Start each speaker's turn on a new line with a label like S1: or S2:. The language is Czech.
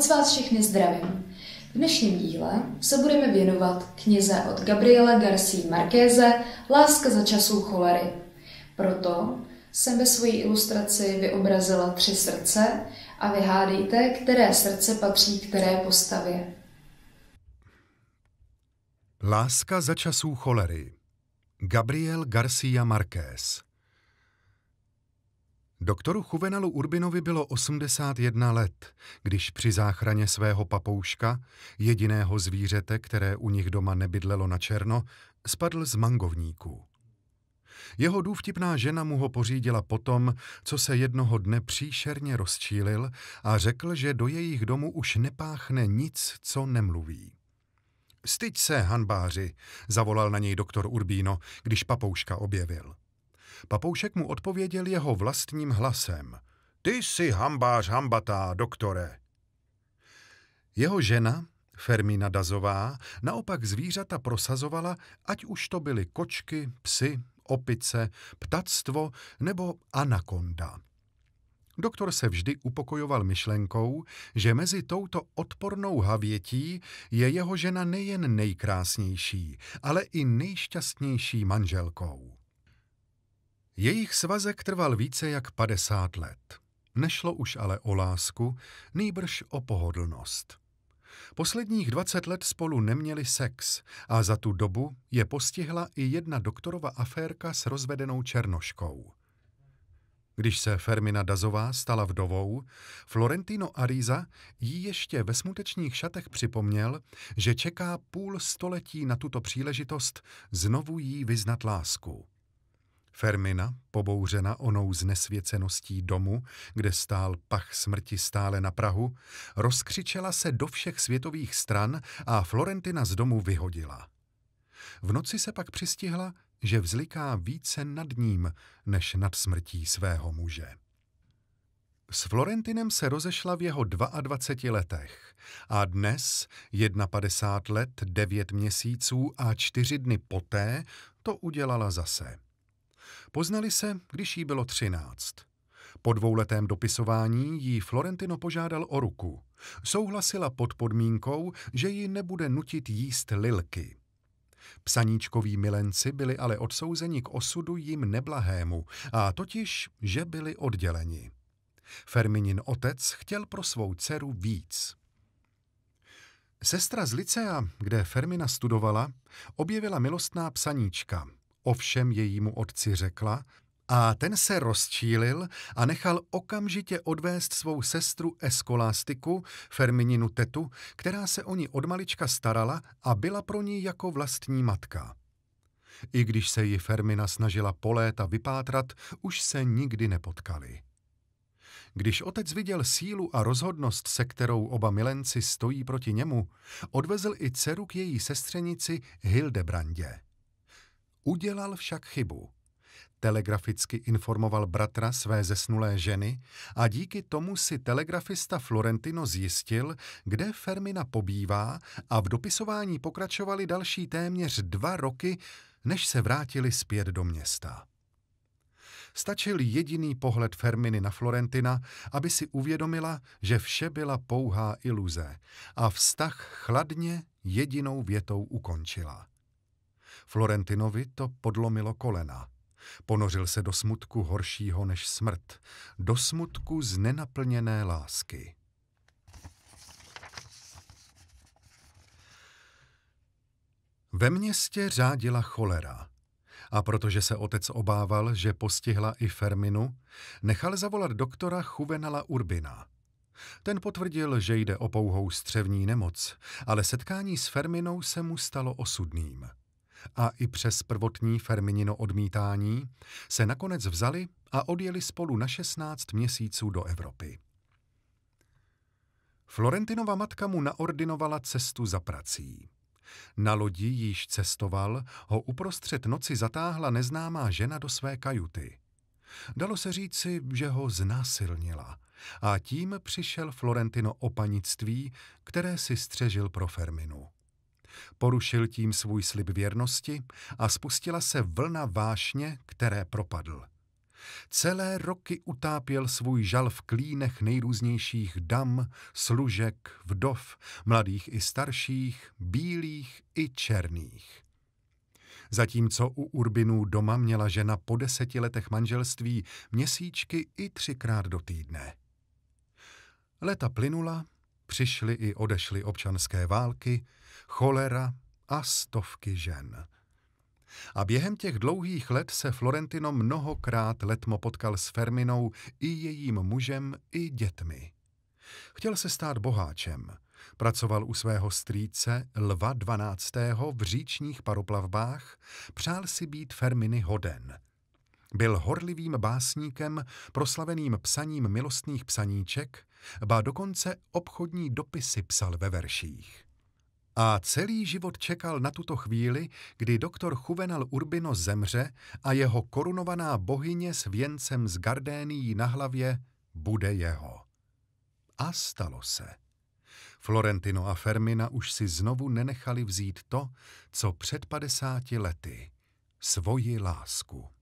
S1: moc vás všechny zdravím. V dnešním díle se budeme věnovat knize od Gabriela García Markéze Láska za časů cholery. Proto jsem ve své ilustraci vyobrazila tři srdce a vyhádejte, které srdce patří které postavě. Láska za časů cholery Gabriel García Marquez Doktoru Chuvenalu Urbinovi bylo 81 let, když při záchraně svého papouška, jediného zvířete, které u nich doma nebydlelo na černo, spadl z mangovníků. Jeho důvtipná žena mu ho pořídila potom, co se jednoho dne příšerně rozčílil a řekl, že do jejich domu už nepáchne nic, co nemluví. Styď se, hanbáři, zavolal na něj doktor Urbíno, když papouška objevil. Papoušek mu odpověděl jeho vlastním hlasem. Ty jsi hambář hambatá, doktore. Jeho žena, Fermína Dazová, naopak zvířata prosazovala, ať už to byly kočky, psy, opice, ptactvo nebo anakonda. Doktor se vždy upokojoval myšlenkou, že mezi touto odpornou havětí je jeho žena nejen nejkrásnější, ale i nejšťastnější manželkou. Jejich svazek trval více jak 50 let. Nešlo už ale o lásku, nýbrž o pohodlnost. Posledních 20 let spolu neměli sex a za tu dobu je postihla i jedna doktorova aférka s rozvedenou Černoškou. Když se Fermina Dazová stala vdovou, Florentino Ariza jí ještě ve smutečných šatech připomněl, že čeká půl století na tuto příležitost znovu jí vyznat lásku. Fermina, pobouřena onou znesvěceností domu, kde stál pach smrti stále na Prahu, rozkřičela se do všech světových stran a Florentina z domu vyhodila. V noci se pak přistihla, že vzliká více nad ním, než nad smrtí svého muže. S Florentinem se rozešla v jeho 22 letech a dnes, 51 let, 9 měsíců a 4 dny poté, to udělala zase. Poznali se, když jí bylo třináct. Po dvouletém dopisování jí Florentino požádal o ruku. Souhlasila pod podmínkou, že ji nebude nutit jíst lilky. Psaníčkoví milenci byli ale odsouzeni k osudu jim neblahému, a totiž, že byli odděleni. Ferminin otec chtěl pro svou dceru víc. Sestra z Licea, kde Fermina studovala, objevila milostná psaníčka, ovšem jejímu otci řekla, a ten se rozčílil a nechal okamžitě odvést svou sestru Eskolástiku, Fermininu Tetu, která se o ní od malička starala a byla pro ní jako vlastní matka. I když se ji Fermina snažila poléta vypátrat, už se nikdy nepotkali. Když otec viděl sílu a rozhodnost, se kterou oba milenci stojí proti němu, odvezl i dceru k její sestřenici Hildebrandě. Udělal však chybu. Telegraficky informoval bratra své zesnulé ženy a díky tomu si telegrafista Florentino zjistil, kde Fermina pobývá a v dopisování pokračovali další téměř dva roky, než se vrátili zpět do města. Stačil jediný pohled Ferminy na Florentina, aby si uvědomila, že vše byla pouhá iluze a vztah chladně jedinou větou ukončila – Florentinovi to podlomilo kolena. Ponořil se do smutku horšího než smrt, do smutku z nenaplněné lásky. Ve městě řádila cholera. A protože se otec obával, že postihla i Ferminu, nechal zavolat doktora Chuvenala Urbina. Ten potvrdil, že jde o pouhou střevní nemoc, ale setkání s Ferminou se mu stalo osudným a i přes prvotní Ferminino odmítání se nakonec vzali a odjeli spolu na 16 měsíců do Evropy. Florentinova matka mu naordinovala cestu za prací. Na lodi již cestoval, ho uprostřed noci zatáhla neznámá žena do své kajuty. Dalo se říci, že ho znásilnila a tím přišel Florentino o panictví, které si střežil pro Ferminu. Porušil tím svůj slib věrnosti a spustila se vlna vášně, které propadl. Celé roky utápěl svůj žal v klínech nejrůznějších dam, služek, vdov, mladých i starších, bílých i černých. Zatímco u Urbinů doma měla žena po deseti letech manželství měsíčky i třikrát do týdne. Leta plynula přišly i odešly občanské války, cholera a stovky žen. A během těch dlouhých let se Florentino mnohokrát letmo potkal s Ferminou i jejím mužem i dětmi. Chtěl se stát boháčem. Pracoval u svého strýce Lva 12. v říčních paroplavbách, přál si být Ferminy hoden – byl horlivým básníkem, proslaveným psaním milostných psaníček, ba dokonce obchodní dopisy psal ve verších. A celý život čekal na tuto chvíli, kdy doktor Chuvenal Urbino zemře a jeho korunovaná bohyně s věncem z gardénií na hlavě bude jeho. A stalo se. Florentino a Fermina už si znovu nenechali vzít to, co před padesáti lety. Svoji lásku.